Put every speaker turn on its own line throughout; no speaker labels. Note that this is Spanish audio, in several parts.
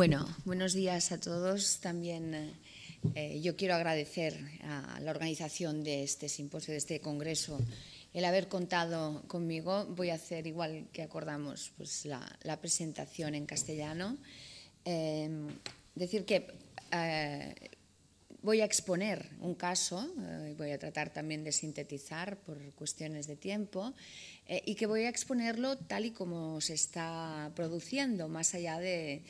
Bueno, buenos días a todos. También eh, yo quiero agradecer a la organización de este simposio, de este congreso, el haber contado conmigo. Voy a hacer, igual que acordamos, pues la, presentación en castellano. Eh, decir que eh, Voy a exponer un caso, eh, voy a tratar también de sintetizar por cuestiones de tiempo, eh, y que voy a exponerlo tal y como se está produciendo, más allá de,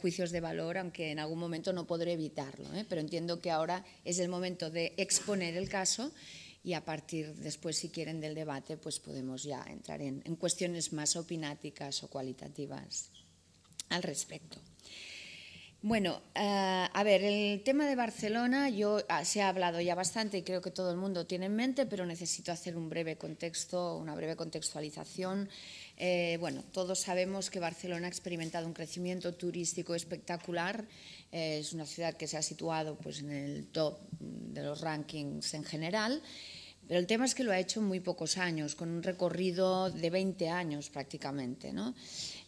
juicios de valor, aunque en algún momento no podré evitarlo. ¿eh? Pero entiendo que ahora es el momento de exponer el caso y a partir después, si quieren, del debate, pues podemos ya entrar en, en cuestiones más opináticas o cualitativas al respecto. Bueno, eh, a ver, el tema de Barcelona yo ah, se ha hablado ya bastante y creo que todo el mundo tiene en mente, pero necesito hacer un breve contexto, una breve contextualización. Eh, bueno, todos sabemos que Barcelona ha experimentado un crecimiento turístico espectacular. Eh, es una ciudad que se ha situado pues, en el top de los rankings en general. Pero el tema es que lo ha hecho en muy pocos años, con un recorrido de 20 años prácticamente.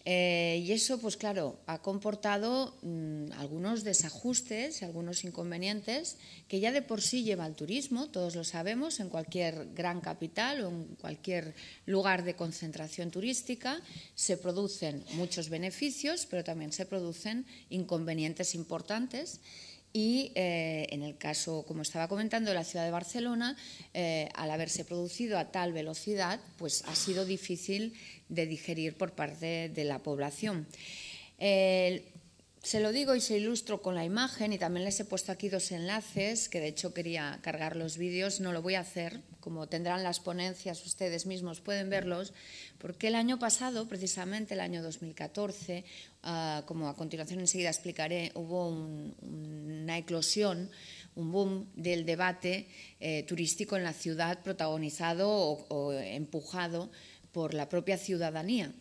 Eh, y eso, pues claro, ha comportado mm, algunos desajustes, algunos inconvenientes que ya de por sí lleva el turismo, todos lo sabemos, en cualquier gran capital o en cualquier lugar de concentración turística se producen muchos beneficios, pero también se producen inconvenientes importantes y eh, en el caso, como estaba comentando, de la ciudad de Barcelona, eh, al haberse producido a tal velocidad, pues ha sido difícil de digerir por parte de la población se lo digo y se ilustro con la imagen y también les he puesto aquí dos enlaces, que de hecho quería cargar los vídeos, no lo voy a hacer, como tendrán las ponencias ustedes mismos pueden verlos, porque el año pasado, precisamente el año 2014, ah, como a continuación enseguida explicaré, hubo una eclosión, un boom del debate eh, turístico en la ciudad protagonizado o empujado por la propia ciudadanía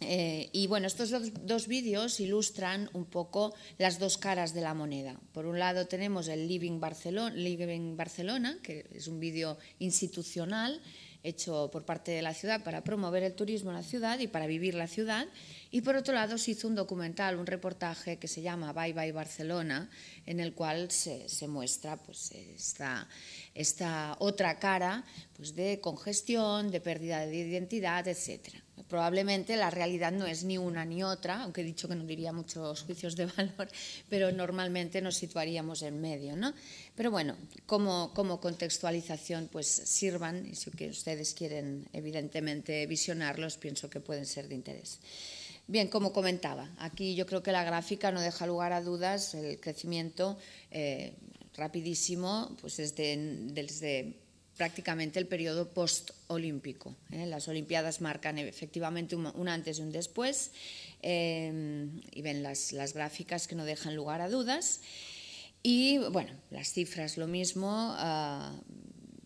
eh, y bueno, estos dos, vídeos ilustran un poco las dos caras de la moneda. Por un lado tenemos el Living Barcelona, que es un vídeo institucional hecho por parte de la ciudad para promover el turismo en la ciudad y para vivir la ciudad. Y por otro lado se hizo un documental, un reportaje que se llama Bye Bye Barcelona, en el cual se, muestra pues, esta, otra cara pues, de congestión, de pérdida de identidad, etcétera. Probablemente la realidad no es ni una ni otra, aunque he dicho que no diría muchos juicios de valor, pero normalmente nos situaríamos en medio. ¿no? Pero bueno, como, contextualización, pues sirvan, y si ustedes quieren evidentemente visionarlos, pienso que pueden ser de interés. Bien, como comentaba, aquí yo creo que la gráfica no deja lugar a dudas, el crecimiento eh, rapidísimo, pues desde prácticamente el periodo post-olímpico. ¿eh? Las Olimpiadas marcan efectivamente un, antes y un después, eh, y ven las, gráficas que no dejan lugar a dudas. Y bueno, las cifras lo mismo. Ah,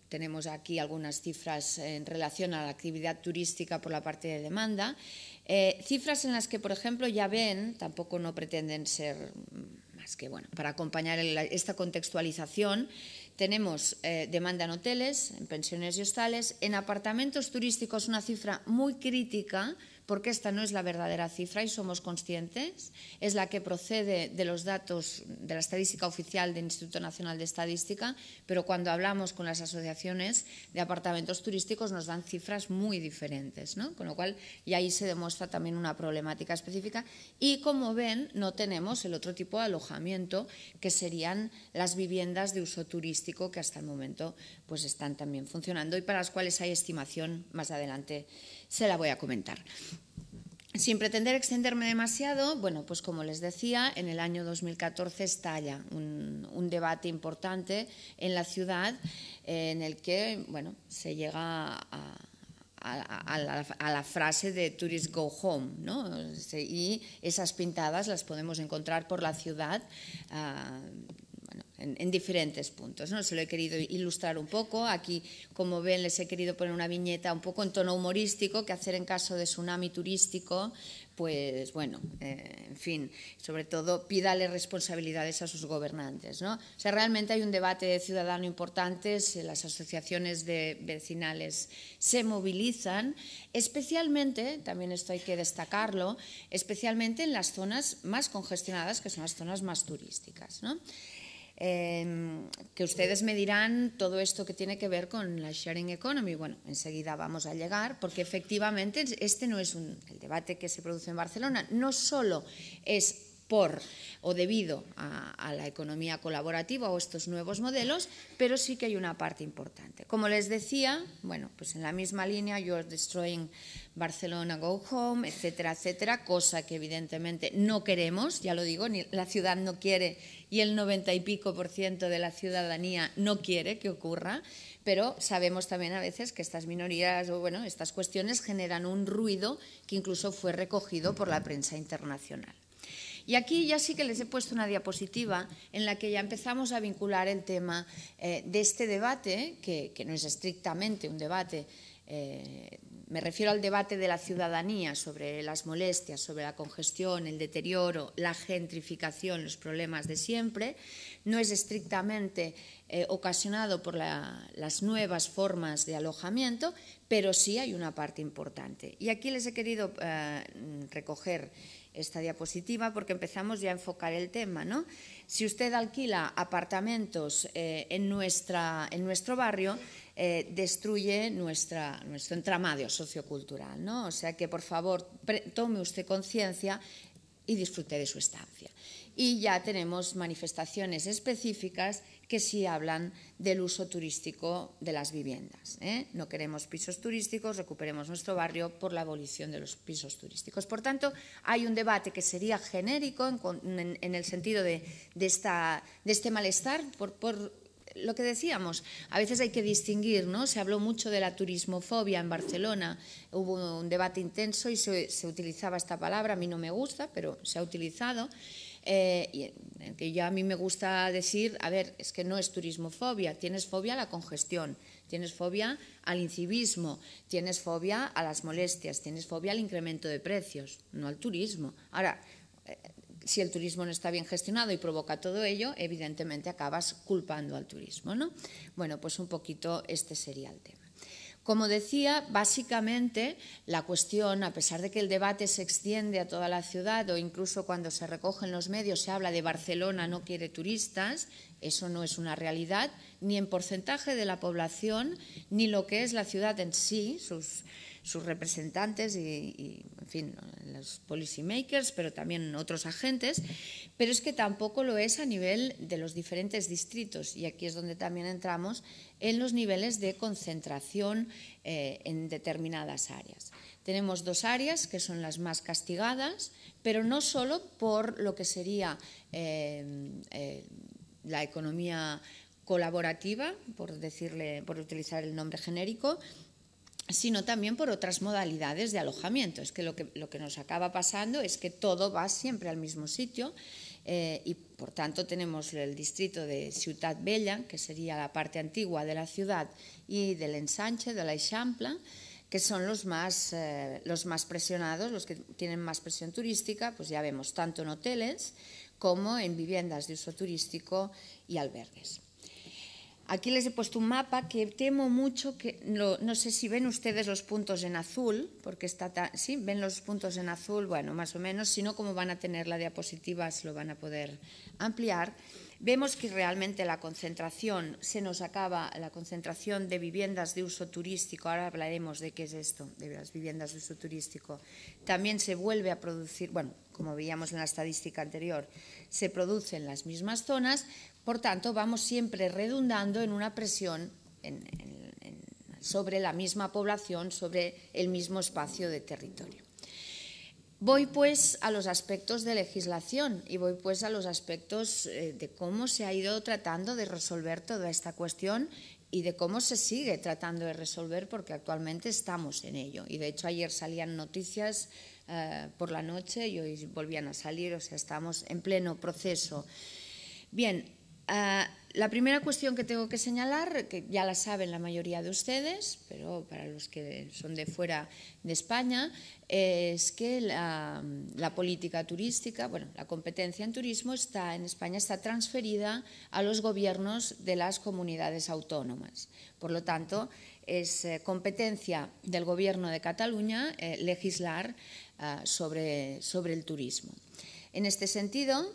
tenemos aquí algunas cifras en relación a la actividad turística por la parte de demanda. Eh, cifras en las que, por ejemplo, ya ven, tampoco no pretenden ser más que bueno, para acompañar esta contextualización, tenemos eh, demanda en hoteles, en pensiones y hostales, en apartamentos turísticos una cifra muy crítica, porque esta no es la verdadera cifra y somos conscientes, es la que procede de los datos de la estadística oficial del Instituto Nacional de Estadística, pero cuando hablamos con las asociaciones de apartamentos turísticos nos dan cifras muy diferentes, ¿no? con lo cual y ahí se demuestra también una problemática específica y como ven no tenemos el otro tipo de alojamiento que serían las viviendas de uso turístico que hasta el momento pues están también funcionando y para las cuales hay estimación más adelante se la voy a comentar. Sin pretender extenderme demasiado, bueno, pues como les decía, en el año 2014 estalla un, debate importante en la ciudad eh, en el que, bueno, se llega a, la, frase de Tourist Go Home, Y esas pintadas las podemos encontrar por la ciudad ah, en, diferentes puntos. ¿no? Se lo he querido ilustrar un poco. Aquí, como ven, les he querido poner una viñeta un poco en tono humorístico, que hacer en caso de tsunami turístico, pues bueno, eh, en fin, sobre todo pídale responsabilidades a sus gobernantes. ¿no? O sea, realmente hay un debate ciudadano importante, las asociaciones de vecinales se movilizan, especialmente, también esto hay que destacarlo, especialmente en las zonas más congestionadas, que son las zonas más turísticas. ¿no? Em, que ustedes me dirán todo esto que tiene que ver con la sharing economy. Bueno, enseguida vamos a llegar, porque efectivamente este no es un, el debate que se produce en Barcelona, no solo es por o debido a, la economía colaborativa o estos nuevos modelos, pero sí que hay una parte importante. Como les decía, bueno, pues en la misma línea, You're Destroying Barcelona, Go Home, etcétera, etcétera, cosa que evidentemente no queremos, ya lo digo, ni la ciudad no quiere y el noventa y pico por ciento de la ciudadanía no quiere que ocurra, pero sabemos también a veces que estas minorías o bueno, estas cuestiones generan un ruido que incluso fue recogido por la prensa internacional. Y aquí ya sí que les he puesto una diapositiva en la que ya empezamos a vincular el tema eh, de este debate, que, no es estrictamente un debate, eh, me refiero al debate de la ciudadanía sobre las molestias, sobre la congestión, el deterioro, la gentrificación, los problemas de siempre, no es estrictamente eh, ocasionado por las nuevas formas de alojamiento, pero sí hay una parte importante. Y aquí les he querido recoger esta diapositiva porque empezamos ya a enfocar el tema. ¿no? Si usted alquila apartamentos eh, en, nuestra, en nuestro barrio, eh, destruye nuestra, nuestro entramado sociocultural. ¿no? O sea que, por favor, tome usted conciencia y disfrute de su estancia. Y ya tenemos manifestaciones específicas que sí hablan del uso turístico de las viviendas. ¿eh? No queremos pisos turísticos, recuperemos nuestro barrio por la abolición de los pisos turísticos. Por tanto, hay un debate que sería genérico en, el sentido de, esta, de este malestar por lo que decíamos, a veces hay que distinguir, ¿no? Se habló mucho de la turismofobia en Barcelona, hubo un debate intenso y se, utilizaba esta palabra, a mí no me gusta, pero se ha utilizado. Eh, y, que ya a mí me gusta decir, a ver, es que no es turismofobia, tienes fobia a la congestión, tienes fobia al incivismo, tienes fobia a las molestias, tienes fobia al incremento de precios, no al turismo. Ahora, si el turismo no está bien gestionado y provoca todo ello, evidentemente acabas culpando al turismo. ¿no? Bueno, pues un poquito este sería el tema. Como decía, básicamente la cuestión, a pesar de que el debate se extiende a toda la ciudad o incluso cuando se recogen los medios se habla de Barcelona no quiere turistas, eso no es una realidad, ni en porcentaje de la población, ni lo que es la ciudad en sí, sus sus representantes y, en fin, los policymakers, pero también otros agentes, pero es que tampoco lo es a nivel de los diferentes distritos y aquí es donde también entramos en los niveles de concentración eh, en determinadas áreas. Tenemos dos áreas que son las más castigadas, pero no solo por lo que sería eh, eh, la economía colaborativa, por decirle, por utilizar el nombre genérico, sino también por otras modalidades de alojamiento. Es que lo que, nos acaba pasando es que todo va siempre al mismo sitio eh, y por tanto tenemos el distrito de Ciudad Bella, que sería la parte antigua de la ciudad, y del ensanche, de la Eixample, que son eh, los más presionados, los que tienen más presión turística, pues ya vemos, tanto en hoteles como en viviendas de uso turístico y albergues. Aquí les he puesto un mapa que temo mucho que no sé si ven ustedes los puntos en azul, porque está tan, sí, ven los puntos en azul, bueno, más o menos, si no como van a tener la diapositiva se lo van a poder ampliar. Vemos que realmente la concentración se nos acaba la concentración de viviendas de uso turístico, ahora hablaremos de qué es esto, de las viviendas de uso turístico. También se vuelve a producir, bueno, como veíamos en la estadística anterior, se producen las mismas zonas, por tanto, vamos siempre redundando en una presión sobre la misma población, sobre el mismo espacio de territorio. Voy pues a los aspectos de legislación y voy pues a los aspectos eh, de cómo se ha ido tratando de resolver toda esta cuestión y de cómo se sigue tratando de resolver porque actualmente estamos en ello. Y de hecho ayer salían noticias eh, por la noche y hoy volvían a salir, o sea, estamos en pleno proceso. Bien, Ah, la primera cuestión que tengo que señalar, que ya la saben la mayoría de ustedes, pero para los que son de fuera de España, es que la, política turística, bueno, la competencia en turismo está en España está transferida a los gobiernos de las comunidades autónomas. Por lo tanto, es eh, competencia del Gobierno de Cataluña eh, legislar ah, sobre, sobre el turismo. En este sentido,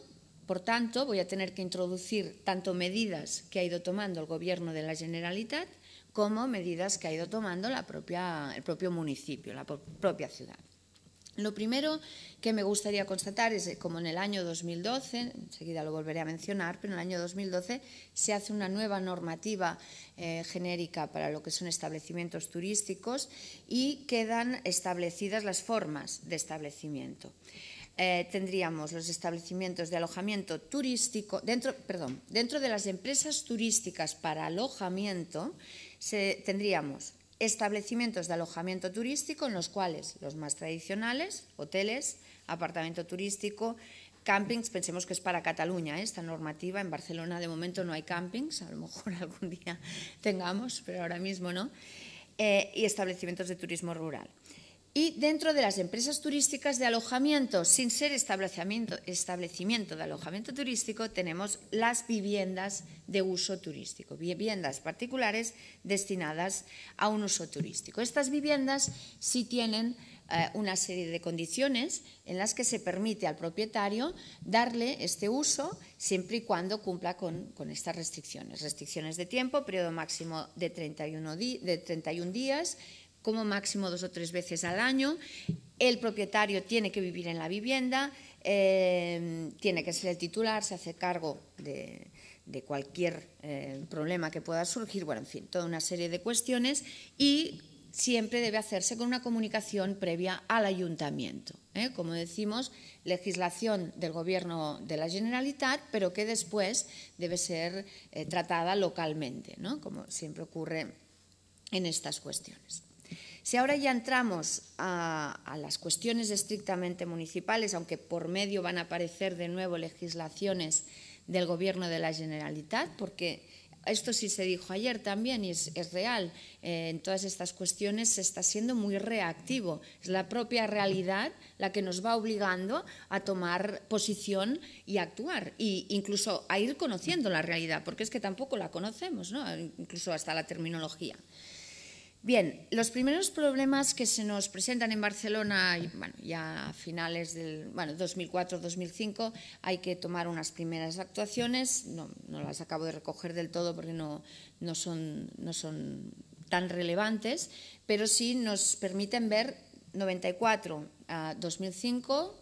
por tanto, voy a tener que introducir tanto medidas que ha ido tomando el Gobierno de la Generalitat como medidas que ha ido tomando el propio municipio, la propia ciudad. Lo primero que me gustaría constatar es que, eh, como en el año 2012, enseguida lo volveré a mencionar, pero en el año 2012 se hace una nueva normativa eh, genérica para lo que son establecimientos turísticos y quedan establecidas las formas de establecimiento. Eh, tendríamos los establecimientos de alojamiento turístico, dentro, perdón, dentro de las empresas turísticas para alojamiento, se, tendríamos establecimientos de alojamiento turístico en los cuales los más tradicionales, hoteles, apartamento turístico, campings, pensemos que es para Cataluña ¿eh? esta normativa, en Barcelona de momento no hay campings, a lo mejor algún día tengamos, pero ahora mismo no, eh, y establecimientos de turismo rural y dentro de las empresas turísticas de alojamiento, sin ser establecimiento, establecimiento de alojamiento turístico, tenemos las viviendas de uso turístico, viviendas particulares destinadas a un uso turístico. Estas viviendas sí tienen eh, una serie de condiciones en las que se permite al propietario darle este uso siempre y cuando cumpla con, estas restricciones. Restricciones de tiempo, periodo máximo de 31, de 31 días, como máximo dos o tres veces al año. El propietario tiene que vivir en la vivienda, eh, tiene que ser el titular, se hace cargo de, cualquier eh, problema que pueda surgir, bueno, en fin, toda una serie de cuestiones y siempre debe hacerse con una comunicación previa al ayuntamiento. ¿eh? Como decimos, legislación del gobierno de la Generalitat, pero que después debe ser tratada localmente, como siempre ocurre en estas cuestiones. Si ahora ya entramos a, las cuestiones estrictamente municipales, aunque por medio van a aparecer de nuevo legislaciones del Gobierno de la Generalitat, porque esto sí se dijo ayer también y es, real, eh, en todas estas cuestiones se está siendo muy reactivo. Es la propia realidad la que nos va obligando a tomar posición y actuar, e incluso a ir conociendo la realidad, porque es que tampoco la conocemos, ¿no? incluso hasta la terminología. Bien, los primeros problemas que se nos presentan en Barcelona, bueno, ya a finales del 2004-2005, hay que tomar unas primeras actuaciones. No, las acabo de recoger del todo porque no, son, no son tan relevantes, pero sí nos permiten ver 94 a 2005,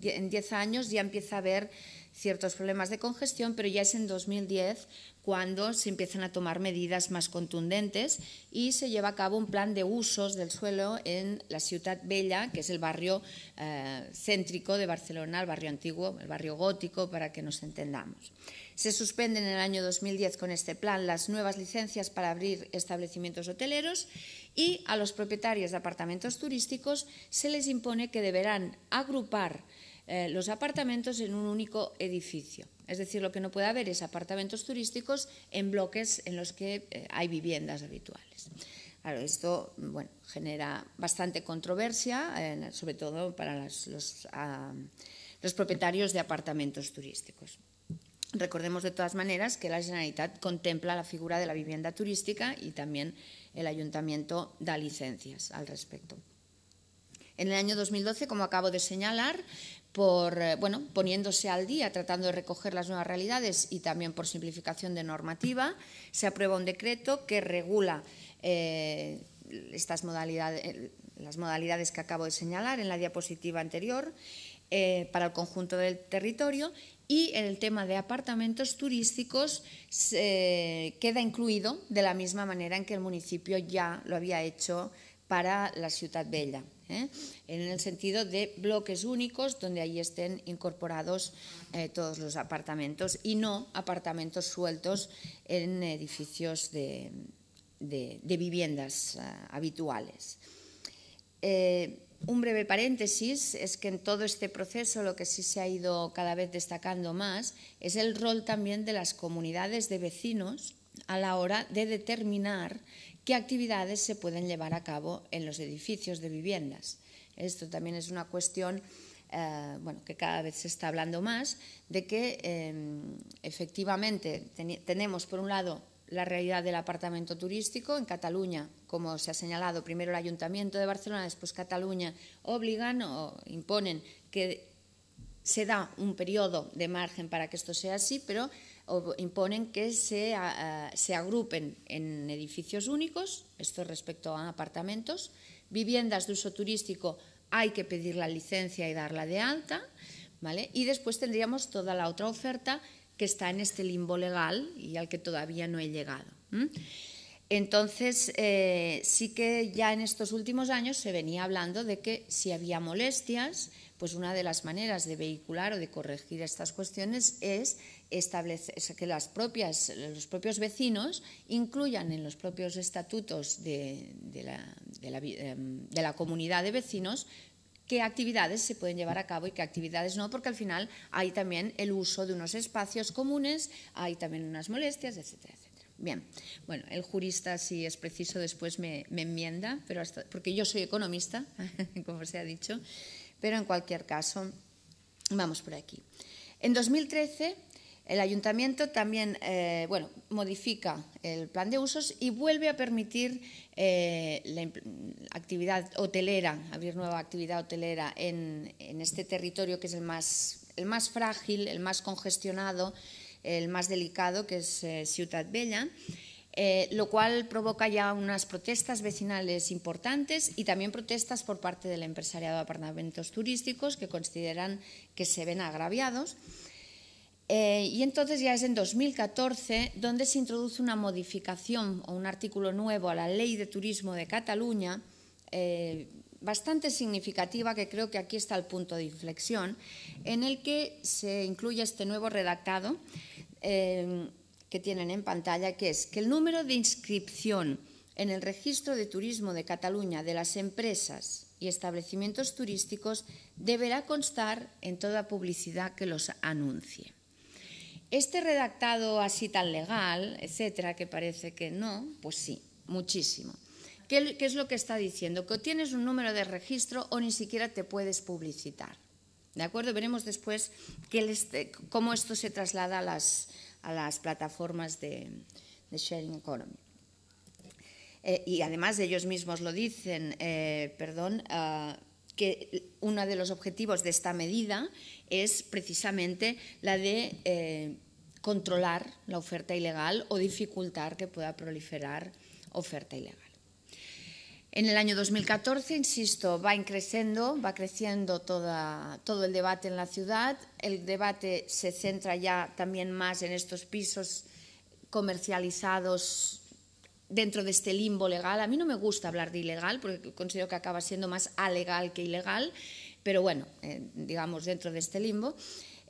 en 10 años ya empieza a haber ciertos problemas de congestión, pero ya es en 2010 cuando se empiezan a tomar medidas más contundentes y se lleva a cabo un plan de usos del suelo en la ciudad Bella, que es el barrio eh, céntrico de Barcelona, el barrio antiguo, el barrio gótico, para que nos entendamos. Se suspenden en el año 2010 con este plan las nuevas licencias para abrir establecimientos hoteleros y a los propietarios de apartamentos turísticos se les impone que deberán agrupar eh, los apartamentos en un único edificio. Es decir, lo que no puede haber es apartamentos turísticos en bloques en los que eh, hay viviendas habituales. esto bueno, genera bastante controversia, sobre todo para los, ah, los propietarios de apartamentos turísticos. Recordemos de todas maneras que la Generalitat contempla la figura de la vivienda turística y también el ayuntamiento da licencias al respecto. En el año 2012, como acabo de señalar, por eh, bueno, poniéndose al día, tratando de recoger las nuevas realidades y también por simplificación de normativa, se aprueba un decreto que regula eh, estas modalidades, eh, las modalidades que acabo de señalar en la diapositiva anterior para el conjunto del territorio y el tema de apartamentos turísticos queda incluido de la misma manera en que el municipio ya lo había hecho para la Ciudad Bella. ¿eh? en el sentido de bloques únicos donde ahí estén incorporados eh, todos los apartamentos y no apartamentos sueltos en edificios de, viviendas eh, habituales. un breve paréntesis es que en todo este proceso lo que sí se ha ido cada vez destacando más es el rol también de las comunidades de vecinos a la hora de determinar qué actividades se pueden llevar a cabo en los edificios de viviendas. Esto también es una cuestión eh, bueno, que cada vez se está hablando más, de que em, efectivamente tenemos, por un lado, la realidad del apartamento turístico en Cataluña, como se ha señalado primero el Ayuntamiento de Barcelona, después Cataluña, obligan o imponen que se da un periodo de margen para que esto sea así, pero imponen que se, agrupen en edificios únicos, esto respecto a apartamentos, viviendas de uso turístico hay que pedir la licencia y darla de alta, ¿vale? Y después tendríamos toda la otra oferta que está en este limbo legal y al que todavía no he llegado. Entonces, eh, sí que ya en estos últimos años se venía hablando de que si había molestias, pues una de las maneras de vehicular o de corregir estas cuestiones es que las propias, los propios vecinos incluyan en los propios estatutos em, de, la, comunidad de vecinos qué actividades se pueden llevar a cabo y qué actividades no, porque al final hay también el uso de unos espacios comunes, hay también unas molestias, etcétera, etcétera. Bien, bueno, el jurista, si es preciso, después me, enmienda, pero porque yo soy economista, como se ha dicho, pero en cualquier caso, vamos por aquí. En 2013 el ayuntamiento también eh, bueno, modifica el plan de usos y vuelve a permitir eh, la actividad hotelera, abrir nueva actividad hotelera en, este territorio que es el más, frágil, el más congestionado, el más delicado, que es eh, Ciudad Bella. lo cual provoca ya unas protestas vecinales importantes y también protestas por parte del empresariado de apartamentos turísticos que consideran que se ven agraviados. Eh, y entonces ya es en 2014 donde se introduce una modificación o un artículo nuevo a la Ley de Turismo de Cataluña, eh, bastante significativa, que creo que aquí está el punto de inflexión, en el que se incluye este nuevo redactado eh, que tienen en pantalla, que es que el número de inscripción en el registro de turismo de Cataluña de las empresas y establecimientos turísticos deberá constar en toda publicidad que los anuncie. Este redactado así tan legal, etcétera, que parece que no, pues sí, muchísimo. ¿Qué, es lo que está diciendo? Que tienes un número de registro o ni siquiera te puedes publicitar. ¿De acuerdo? Veremos después este, cómo esto se traslada a las, a las plataformas de, Sharing Economy. Eh, y además ellos mismos lo dicen, eh, perdón, ah, que uno de los objetivos de esta medida es precisamente la de eh, controlar la oferta ilegal o dificultar que pueda proliferar oferta ilegal. En el año 2014, insisto, va creciendo, va creciendo todo el debate en la ciudad. El debate se centra ya también más en estos pisos comercializados dentro de este limbo legal. A mí no me gusta hablar de ilegal porque considero que acaba siendo más alegal que ilegal, pero bueno, eh, digamos dentro de este limbo.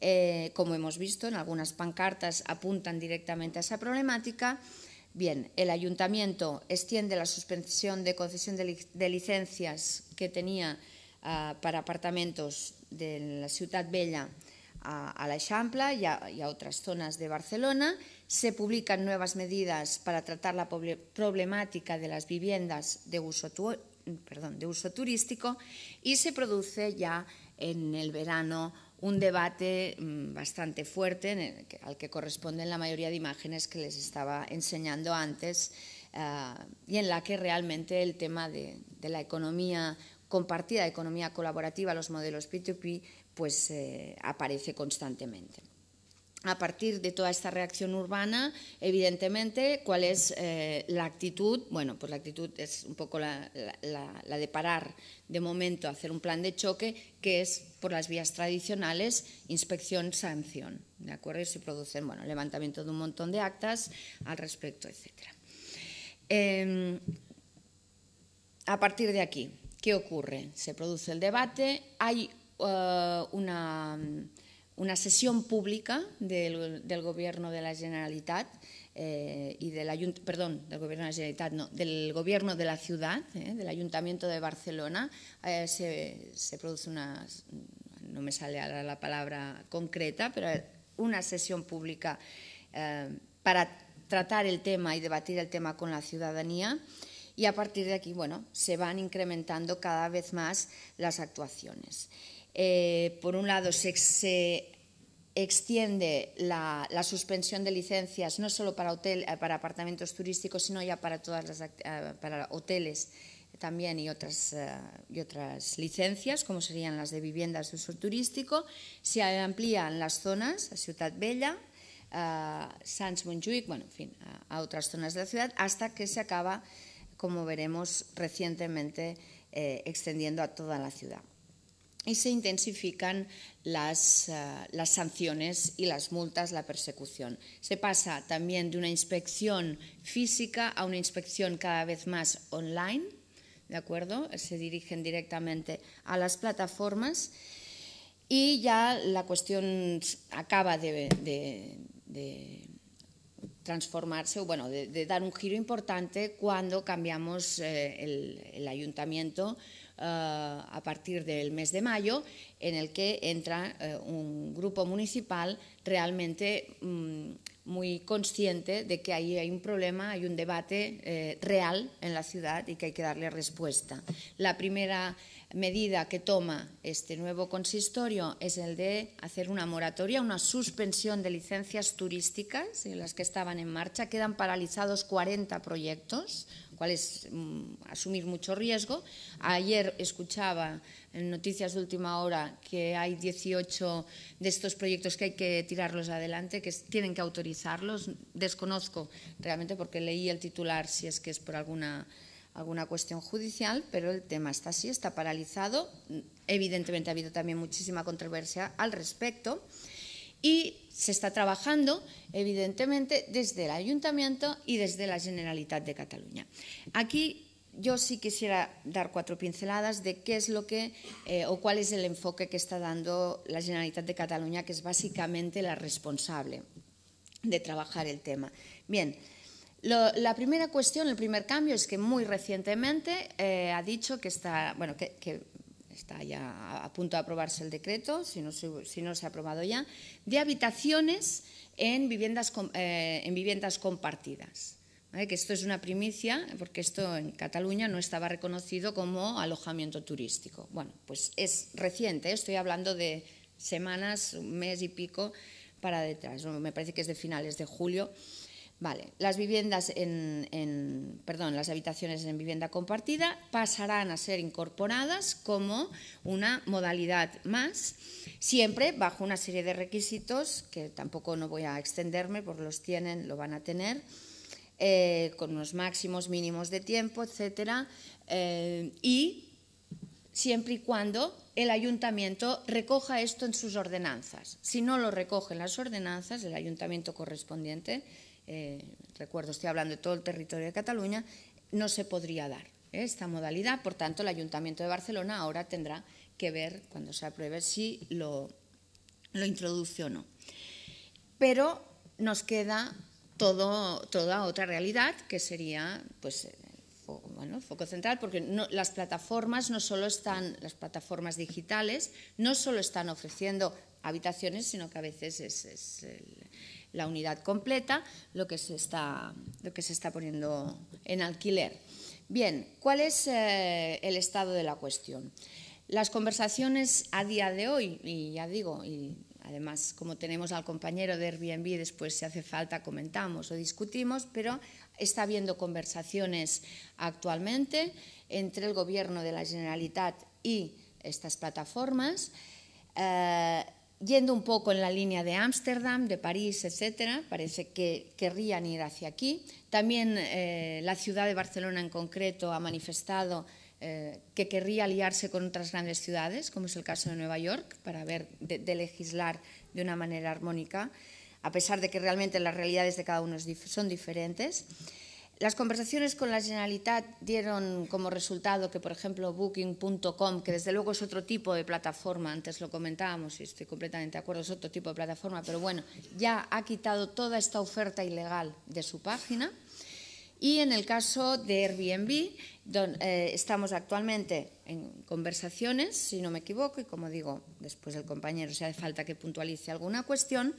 Eh, como hemos visto, en algunas pancartas apuntan directamente a esa problemática. Bien, el ayuntamiento extiende la suspensión de concesión de, licencias que tenía ah, para apartamentos de la Ciudad Bella a, la Champla y, a, otras zonas de Barcelona. Se publican nuevas medidas para tratar la problemática de las viviendas de uso, turístico y se produce ya en el verano un debate mm, bastante fuerte al que corresponden la mayoría de imágenes que les estaba enseñando antes eh, y en la que realmente el tema de la economía compartida, economía colaborativa, los modelos P2P pues eh, aparece constantemente. A partir de toda esta reacción urbana, evidentemente, ¿cuál es eh, la actitud? Bueno, pues la actitud es un poco la, de parar de momento, a hacer un plan de choque, que es por las vías tradicionales, inspección, sanción, ¿de acuerdo? Y se producen, bueno, levantamiento de un montón de actas al respecto, etc. Em, a partir de aquí, ¿qué ocurre? Se produce el debate, hay eh, una, sesión pública del, Gobierno de la Generalitat eh, y del del Gobierno de la Generalitat, no, del Gobierno de la ciudad, eh, del Ayuntamiento de Barcelona, se, produce una, no me sale la palabra concreta, pero una sesión pública para tratar el tema y debatir el tema con la ciudadanía y a partir de aquí, bueno, se van incrementando cada vez más las actuaciones. Eh, por un lado, se, extiende la, suspensión de licencias no solo eh, para, apartamentos turísticos, sino ya para, todas las, eh, hoteles también y otras, y otras licencias, como serían las de viviendas de uso turístico. Se amplían las zonas a Ciutat Bella, a Montjuic, bueno, en fin, a, otras zonas de la ciudad, hasta que se acaba, como veremos recientemente, extendiendo a toda la ciudad y se intensifican eh, las, sanciones y las multas, la persecución. Se pasa también de una inspección física a una inspección cada vez más online, ¿de acuerdo? Se dirigen directamente a las plataformas y ya la cuestión acaba de, transformarse o bueno, de, dar un giro importante cuando cambiamos eh, el, el ayuntamiento eh, a partir del mes de mayo, en el que entra eh, un grupo municipal realmente mm, muy consciente de que ahí hay un problema, hay un debate eh, real en la ciudad y que hay que darle respuesta. La primera medida que toma este nuevo consistorio es el de hacer una moratoria, una suspensión de licencias turísticas, en las que estaban en marcha. Quedan paralizados 40 proyectos, cual es mm, asumir mucho riesgo. Ayer escuchaba en noticias de última hora que hay 18 de estos proyectos que hay que tirarlos adelante, que tienen que autorizarlos. Desconozco realmente porque leí el titular si es que es por alguna alguna cuestión judicial, pero el tema está así, está paralizado. Evidentemente ha habido también muchísima controversia al respecto y se está trabajando, evidentemente, desde el Ayuntamiento y desde la Generalitat de Cataluña. Aquí yo sí quisiera dar cuatro pinceladas de qué es lo que eh, o cuál es el enfoque que está dando la Generalitat de Cataluña, que es básicamente la responsable de trabajar el tema. Bien, la primera cuestión, el primer cambio es que muy recientemente eh, ha dicho que está, bueno, que está ya a punto de aprobarse el decreto, si no, se ha aprobado ya, de habitaciones en viviendas, eh, en viviendas compartidas. Que esto es una primicia, porque esto en Cataluña no estaba reconocido como alojamiento turístico. Bueno, pues es reciente, ¿eh? estoy hablando de semanas, un mes y pico para detrás. Me parece que es de finales de julio las viviendas en, perdón, las habitaciones en vivienda compartida pasarán a ser incorporadas como una modalidad más, siempre bajo una serie de requisitos que tampoco no voy a extenderme, porque los tienen, lo van a tener, eh, con unos máximos, mínimos de tiempo, etcétera, eh, y siempre y cuando el ayuntamiento recoja esto en sus ordenanzas. Si no lo recogen las ordenanzas, del ayuntamiento correspondiente eh, recuerdo, estoy hablando de todo el territorio de Cataluña, no se podría dar ¿eh? esta modalidad. Por tanto, el Ayuntamiento de Barcelona ahora tendrá que ver, cuando se apruebe, si lo, lo introduce o no. Pero nos queda toda otra realidad que sería pues, eh, foco central, porque las plataformas no solo están, las plataformas digitales no solo están ofreciendo habitaciones, sino que a veces es, es el, la unidad completa, lo que se está, lo que se está poniendo en alquiler. Bien, ¿cuál es eh, el estado de la cuestión? Las conversaciones a día de hoy, y ya digo, y además como tenemos al compañero de Airbnb, después si hace falta comentamos o discutimos, pero está habiendo conversaciones actualmente entre el gobierno de la Generalitat y estas plataformas. Eh, yendo un poco en la línea de Ámsterdam, de París, etcétera, parece que querrían ir hacia aquí. También eh, la ciudad de Barcelona en concreto ha manifestado eh, que querría aliarse con otras grandes ciudades, como es el caso de Nueva York, para ver de, de, legislar de una manera armónica, a pesar de que realmente las realidades de cada uno son diferentes. Las conversaciones con la Generalitat dieron como resultado que, por ejemplo, Booking.com, que desde luego es otro tipo de plataforma, antes lo comentábamos y estoy completamente de acuerdo, es otro tipo de plataforma, pero bueno, ya ha quitado toda esta oferta ilegal de su página. Y en el caso de Airbnb, donde eh, estamos actualmente en conversaciones, si no me equivoco, y como digo, después el compañero, si hace falta que puntualice alguna cuestión,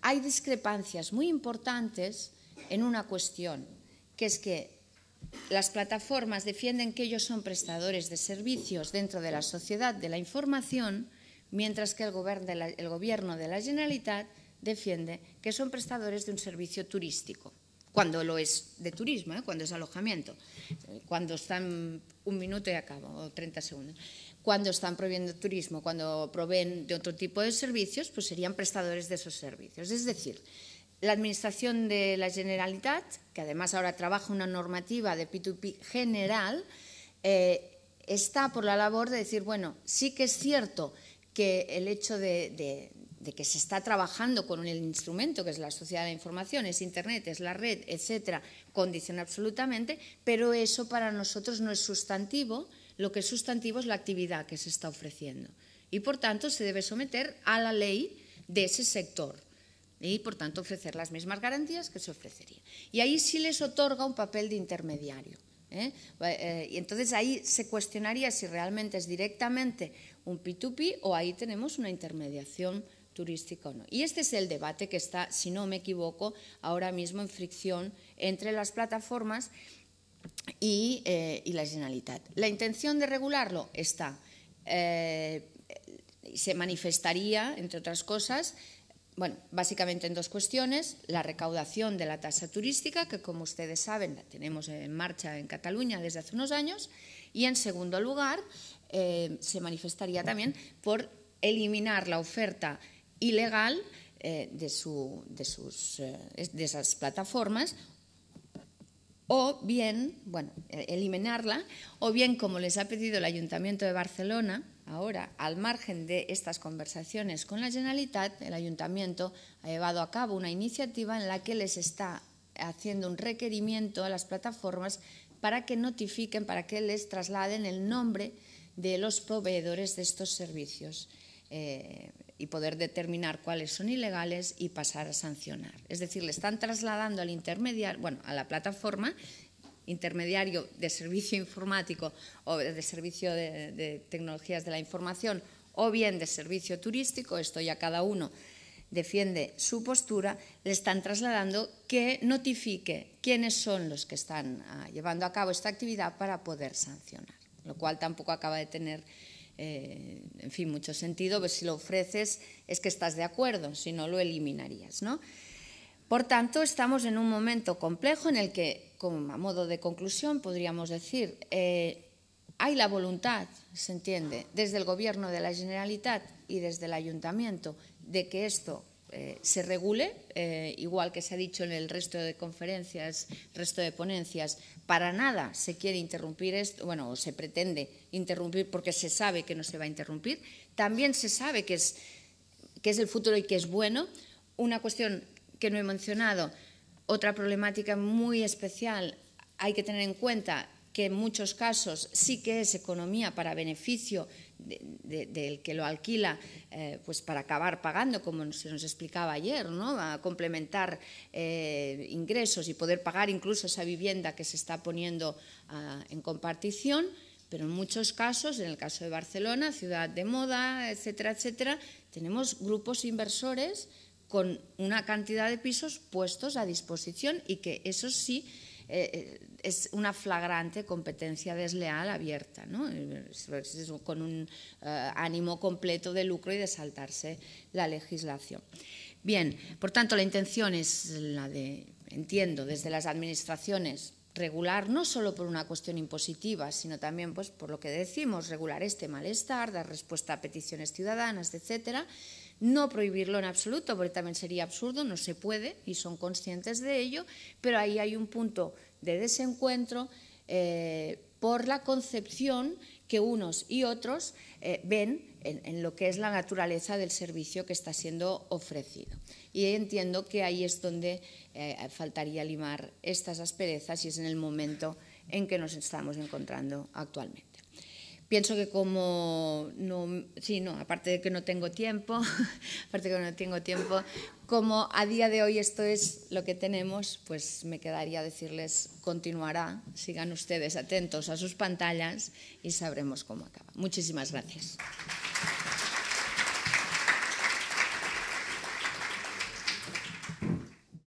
hay discrepancias muy importantes en una cuestión que es que las plataformas defienden que ellos son prestadores de servicios dentro de la sociedad de la información, mientras que el gobierno de la, Generalitat defiende que son prestadores de un servicio turístico, cuando lo es de turismo, ¿eh? cuando es alojamiento, cuando están un minuto y acabo, o 30 segundos, cuando están prohibiendo turismo, cuando proveen de otro tipo de servicios, pues serían prestadores de esos servicios. Es decir, la Administración de la Generalitat, que además ahora trabaja una normativa de P2P general, eh, está por la labor de decir, bueno, sí que es cierto que el hecho de, que se está trabajando con el instrumento que es la sociedad de la información, es Internet, es la red, etcétera, condiciona absolutamente, pero eso para nosotros no es sustantivo, lo que es sustantivo es la actividad que se está ofreciendo. Y por tanto se debe someter a la ley de ese sector y por tanto ofrecer las mismas garantías que se ofrecería. Y ahí sí les otorga un papel de intermediario. ¿eh? Eh, y entonces ahí se cuestionaría si realmente es directamente un P2P o ahí tenemos una intermediación turística o no. Y este es el debate que está, si no me equivoco, ahora mismo en fricción entre las plataformas y, eh, la Generalitat. La intención de regularlo está. se manifestaría, entre otras cosas, bueno, básicamente en dos cuestiones. La recaudación de la tasa turística, que como ustedes saben la tenemos en marcha en Cataluña desde hace unos años. Y en segundo lugar, eh, se manifestaría también por eliminar la oferta ilegal eh, de, sus, eh, de esas plataformas o bien, bueno, eliminarla, o bien, como les ha pedido el Ayuntamiento de Barcelona, Ahora, al margen de estas conversaciones con la Generalitat, el ayuntamiento ha llevado a cabo una iniciativa en la que les está haciendo un requerimiento a las plataformas para que notifiquen, para que les trasladen el nombre de los proveedores de estos servicios eh, y poder determinar cuáles son ilegales y pasar a sancionar. Es decir, le están trasladando al intermediario, bueno, a la plataforma intermediario de servicio informático o de servicio de, tecnologías de la información o bien de servicio turístico, esto ya cada uno defiende su postura, le están trasladando que notifique quiénes son los que están ah, llevando a cabo esta actividad para poder sancionar, lo cual tampoco acaba de tener, eh, en fin, mucho sentido, pues si lo ofreces es que estás de acuerdo, si no lo eliminarías, ¿no? Por tanto, estamos en un momento complejo en el que a modo de conclusión, podríamos decir, eh, hay la voluntad, se entiende, desde el Gobierno de la Generalitat y desde el Ayuntamiento, de que esto eh, se regule, eh, igual que se ha dicho en el resto de conferencias, resto de ponencias, para nada se quiere interrumpir esto, bueno, o se pretende interrumpir porque se sabe que no se va a interrumpir, también se sabe que es, que es el futuro y que es bueno. Una cuestión que no he mencionado, otra problemática muy especial, hay que tener en cuenta que en muchos casos sí que es economía para beneficio del que lo alquila, eh, pues para acabar pagando, como se nos explicaba ayer, ¿no? a complementar eh, ingresos y poder pagar incluso esa vivienda que se está poniendo ah, en compartición, pero en muchos casos, en el caso de Barcelona, ciudad de moda, etcétera, etcétera, tenemos grupos inversores con una cantidad de pisos puestos a disposición y que eso sí eh, eh, es una flagrante competencia desleal abierta, eh, con un ánimo completo de lucro y de saltarse la legislación. Bien, por tanto, la intención es la de, entiendo, desde las administraciones regular no solo por una cuestión impositiva, sino también pues, por lo que decimos, regular este malestar, dar respuesta a peticiones ciudadanas, etcétera, no prohibirlo en absoluto, porque también sería absurdo, no se puede y son conscientes de ello, pero ahí hay un punto de desencuentro eh, por la concepción que unos y otros eh, ven en, lo que es la naturaleza del servicio que está siendo ofrecido. Y entiendo que ahí es donde eh, faltaría limar estas asperezas y es en el momento en que nos estamos encontrando actualmente pienso que como no, sí, aparte de que no tengo tiempo, aparte de que no tengo tiempo, como a día de hoy esto es lo que tenemos, pues me quedaría decirles continuará, sigan ustedes atentos a sus pantallas y sabremos cómo acaba. Muchísimas gracias.